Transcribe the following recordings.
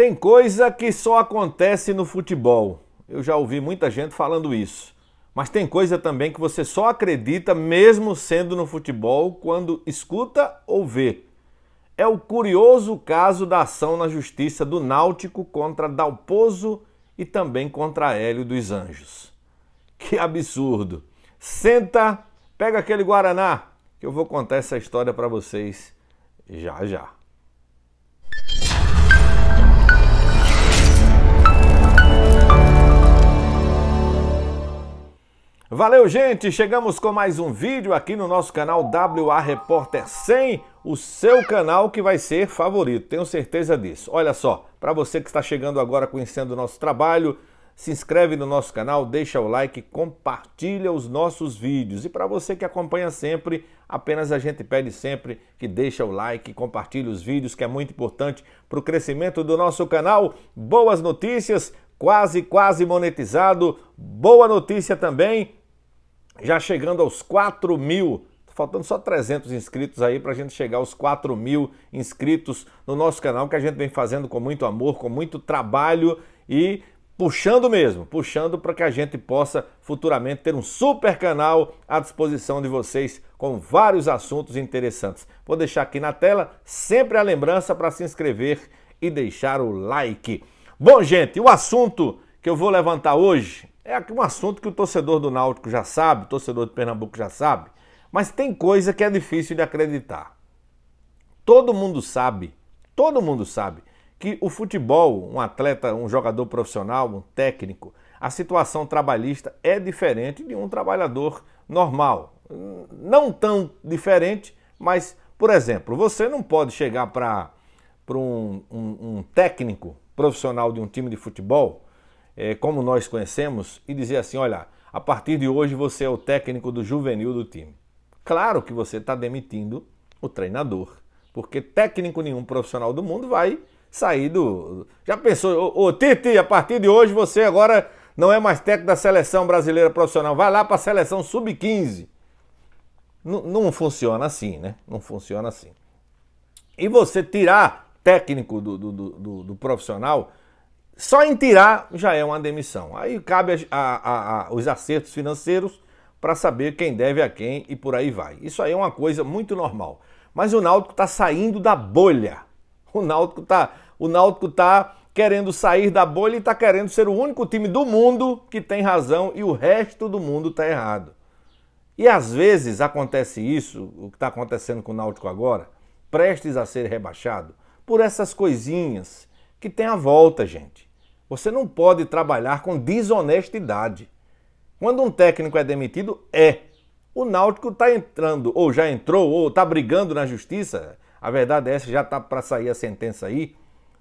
Tem coisa que só acontece no futebol. Eu já ouvi muita gente falando isso. Mas tem coisa também que você só acredita, mesmo sendo no futebol, quando escuta ou vê. É o curioso caso da ação na justiça do Náutico contra Dalpozo e também contra Hélio dos Anjos. Que absurdo! Senta, pega aquele Guaraná, que eu vou contar essa história para vocês já já. Valeu, gente! Chegamos com mais um vídeo aqui no nosso canal WA Repórter 100, o seu canal que vai ser favorito, tenho certeza disso. Olha só, para você que está chegando agora conhecendo o nosso trabalho, se inscreve no nosso canal, deixa o like, compartilha os nossos vídeos. E para você que acompanha sempre, apenas a gente pede sempre que deixa o like, compartilhe os vídeos, que é muito importante para o crescimento do nosso canal. Boas notícias, quase, quase monetizado. Boa notícia também, já chegando aos 4 mil faltando só 300 inscritos aí para a gente chegar aos 4 mil inscritos no nosso canal, que a gente vem fazendo com muito amor, com muito trabalho e puxando mesmo, puxando para que a gente possa futuramente ter um super canal à disposição de vocês com vários assuntos interessantes. Vou deixar aqui na tela sempre a lembrança para se inscrever e deixar o like. Bom, gente, o assunto que eu vou levantar hoje é um assunto que o torcedor do Náutico já sabe, o torcedor de Pernambuco já sabe, mas tem coisa que é difícil de acreditar. Todo mundo sabe, todo mundo sabe que o futebol, um atleta, um jogador profissional, um técnico, a situação trabalhista é diferente de um trabalhador normal. Não tão diferente, mas, por exemplo, você não pode chegar para um, um, um técnico profissional de um time de futebol é, como nós conhecemos, e dizer assim: olha, a partir de hoje você é o técnico do juvenil do time. Claro que você está demitindo o treinador, porque técnico nenhum profissional do mundo vai sair do. Já pensou, ô, Titi, a partir de hoje você agora não é mais técnico da seleção brasileira profissional, vai lá para a seleção sub-15. Não, não funciona assim, né? Não funciona assim. E você tirar técnico do, do, do, do profissional só em tirar já é uma demissão. Aí cabe a, a, a, os acertos financeiros para saber quem deve a quem e por aí vai. Isso aí é uma coisa muito normal. Mas o Náutico está saindo da bolha. O Náutico está o Náutico tá querendo sair da bolha e está querendo ser o único time do mundo que tem razão e o resto do mundo está errado. E às vezes acontece isso, o que está acontecendo com o Náutico agora, prestes a ser rebaixado, por essas coisinhas que tem a volta, gente. Você não pode trabalhar com desonestidade. Quando um técnico é demitido, é. O Náutico está entrando, ou já entrou, ou está brigando na justiça. A verdade é essa, já está para sair a sentença aí.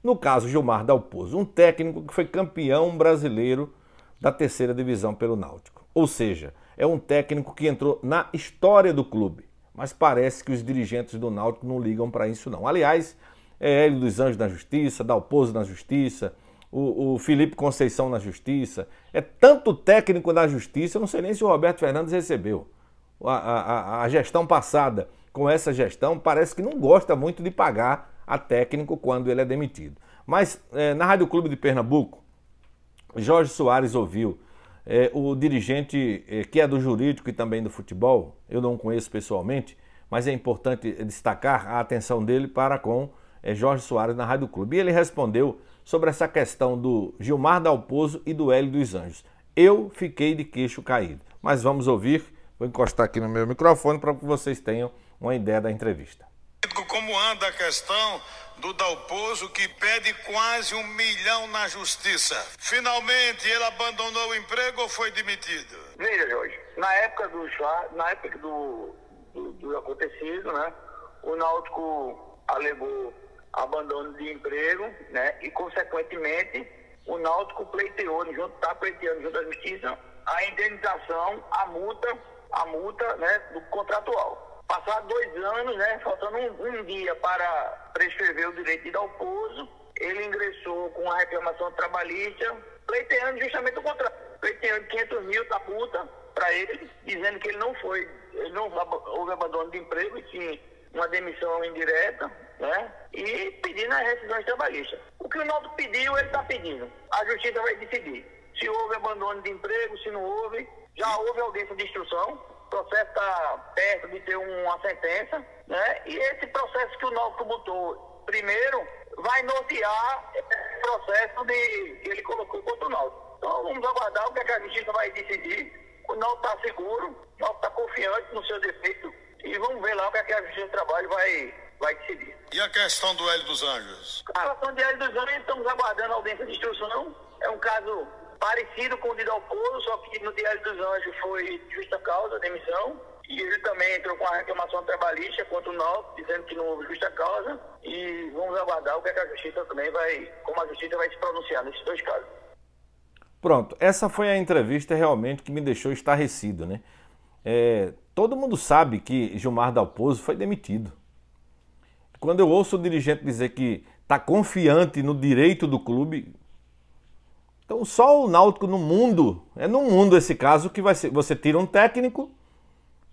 No caso, Gilmar Dalpozo, um técnico que foi campeão brasileiro da terceira divisão pelo Náutico. Ou seja, é um técnico que entrou na história do clube. Mas parece que os dirigentes do Náutico não ligam para isso, não. Aliás, é hélio dos Anjos na Justiça, Dalpozo na Justiça, o, o Felipe Conceição na Justiça. É tanto técnico na Justiça, eu não sei nem se o Roberto Fernandes recebeu. A, a, a gestão passada com essa gestão parece que não gosta muito de pagar a técnico quando ele é demitido. Mas é, na Rádio Clube de Pernambuco, Jorge Soares ouviu é, o dirigente é, que é do jurídico e também do futebol, eu não conheço pessoalmente, mas é importante destacar a atenção dele para com é Jorge Soares na Rádio Clube. E ele respondeu sobre essa questão do Gilmar Dalpozo e do Hélio dos Anjos. Eu fiquei de queixo caído, mas vamos ouvir. Vou encostar aqui no meu microfone para que vocês tenham uma ideia da entrevista. Como anda a questão do Dalpozo que pede quase um milhão na justiça? Finalmente ele abandonou o emprego ou foi demitido? Veja, Jorge, na época do na época do, do, do acontecido, né? O Náutico alegou abandono de emprego, né? E consequentemente o Náutico pleiteou, junto está pleiteando junto à justiça a indenização, a multa, a multa, né, do contratual. Passados dois anos, né, faltando um, um dia para prescrever o direito de dar o pouso, ele ingressou com a reclamação trabalhista, pleiteando justamente o contrato, pleiteando 500 mil da multa para ele, dizendo que ele não foi, ele não houve abandono de emprego e sim uma demissão indireta, né? E pedindo as rescisões trabalhistas. O que o Náutico pediu, ele está pedindo. A justiça vai decidir. Se houve abandono de emprego, se não houve, já houve audiência de instrução. O processo está perto de ter uma sentença, né? E esse processo que o Náutico botou primeiro vai nortear esse processo de, que ele colocou contra o Náutico. Então vamos aguardar o é que a justiça vai decidir. O Náutico está seguro, o Náutico está confiante no seu defeito e vamos ver lá o que, é que a Justiça do Trabalho vai, vai decidir. E a questão do Hélio dos Anjos? A questão do Hélio dos Anjos, estamos aguardando a audiência de instrução. É um caso parecido com o de Dalpolo, só que no Diário dos Anjos foi justa causa, demissão. E ele também entrou com a reclamação trabalhista contra o NOP, dizendo que não houve justa causa. E vamos aguardar o que, é que a justiça também vai, como a justiça vai se pronunciar nesses dois casos. Pronto, essa foi a entrevista realmente que me deixou estarrecido, né? É, Todo mundo sabe que Gilmar Dalpozo foi demitido. Quando eu ouço o dirigente dizer que está confiante no direito do clube, então só o Náutico no mundo, é no mundo esse caso que vai ser, você tira um técnico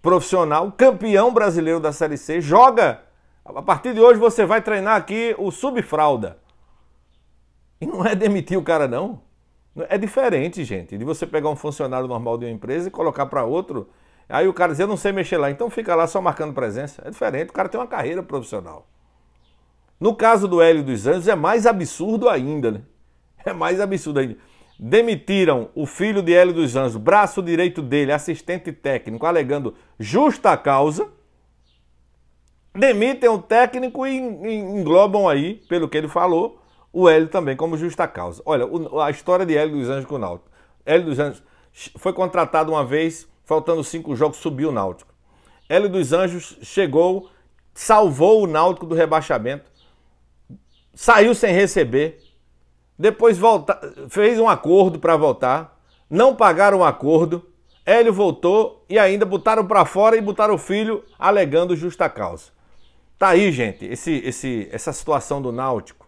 profissional, campeão brasileiro da Série C, joga. A partir de hoje você vai treinar aqui o subfralda. E não é demitir o cara não. É diferente, gente, de você pegar um funcionário normal de uma empresa e colocar para outro Aí o cara diz, eu não sei mexer lá, então fica lá só marcando presença. É diferente, o cara tem uma carreira profissional. No caso do Hélio dos Anjos, é mais absurdo ainda, né? É mais absurdo ainda. Demitiram o filho de Hélio dos Anjos, braço direito dele, assistente técnico, alegando justa causa. Demitem o técnico e englobam aí, pelo que ele falou, o Hélio também como justa causa. Olha, a história de Hélio dos Anjos com o Náutico. Hélio dos Anjos foi contratado uma vez faltando cinco jogos, subiu o Náutico. Hélio dos Anjos chegou, salvou o Náutico do rebaixamento, saiu sem receber, depois volta, fez um acordo para voltar, não pagaram o um acordo, Hélio voltou e ainda botaram para fora e botaram o filho alegando justa causa. Tá aí, gente, esse, esse, essa situação do Náutico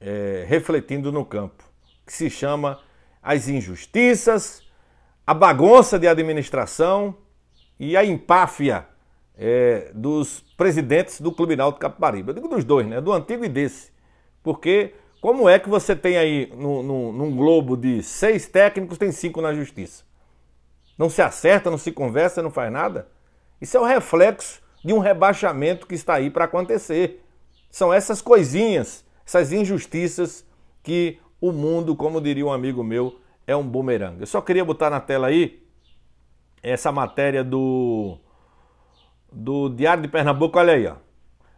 é, refletindo no campo, que se chama as injustiças a bagunça de administração e a empáfia é, dos presidentes do Clube Náutico Capibaribe. Eu digo dos dois, né? Do antigo e desse. Porque como é que você tem aí no, no, num globo de seis técnicos, tem cinco na justiça? Não se acerta, não se conversa, não faz nada? Isso é o reflexo de um rebaixamento que está aí para acontecer. São essas coisinhas, essas injustiças que o mundo, como diria um amigo meu, é um bumerangue. Eu só queria botar na tela aí essa matéria do do Diário de Pernambuco, olha aí, ó.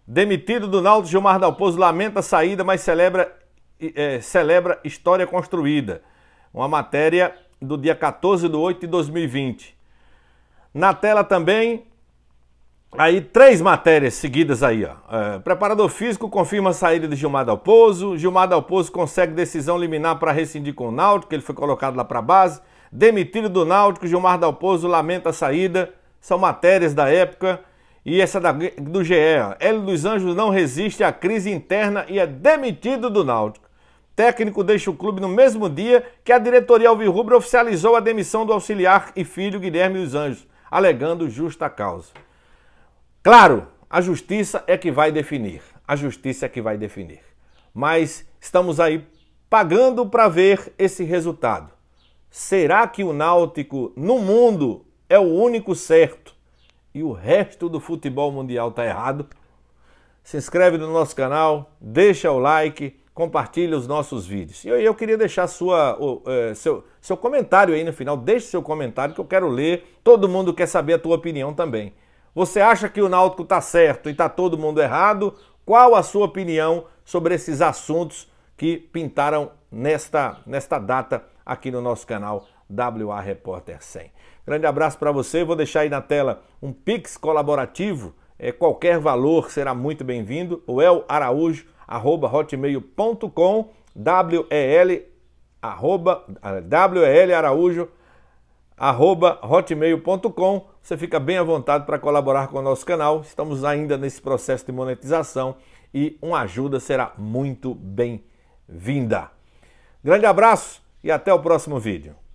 Demitido do Gilmar Dalpozo lamenta a saída, mas celebra, é, celebra história construída. Uma matéria do dia 14 de 8 de 2020. Na tela também, Aí, três matérias seguidas aí, ó. É, preparador físico confirma a saída de Gilmar Dalpozo. Gilmar Dalpozo consegue decisão liminar para rescindir com o Náutico, ele foi colocado lá para a base. Demitido do Náutico, Gilmar Dalpozo lamenta a saída. São matérias da época. E essa da, do GE, ó. Hélio dos Anjos não resiste à crise interna e é demitido do Náutico. Técnico deixa o clube no mesmo dia que a diretoria Alvirrubra oficializou a demissão do auxiliar e filho Guilherme dos Anjos, alegando justa causa. Claro, a justiça é que vai definir. A justiça é que vai definir. Mas estamos aí pagando para ver esse resultado. Será que o Náutico no mundo é o único certo e o resto do futebol mundial está errado? Se inscreve no nosso canal, deixa o like, compartilha os nossos vídeos. E eu, eu queria deixar sua, o, é, seu, seu comentário aí no final, deixe seu comentário que eu quero ler. Todo mundo quer saber a tua opinião também. Você acha que o Náutico está certo e está todo mundo errado? Qual a sua opinião sobre esses assuntos que pintaram nesta, nesta data aqui no nosso canal WA Repórter 100? Grande abraço para você. Vou deixar aí na tela um Pix colaborativo. É, qualquer valor será muito bem-vindo. O El Araújo, arroba hotmail.com, W-E-L, arroba, W-E-L Araújo, arroba hotmail.com você fica bem à vontade para colaborar com o nosso canal. Estamos ainda nesse processo de monetização e uma ajuda será muito bem-vinda. Grande abraço e até o próximo vídeo.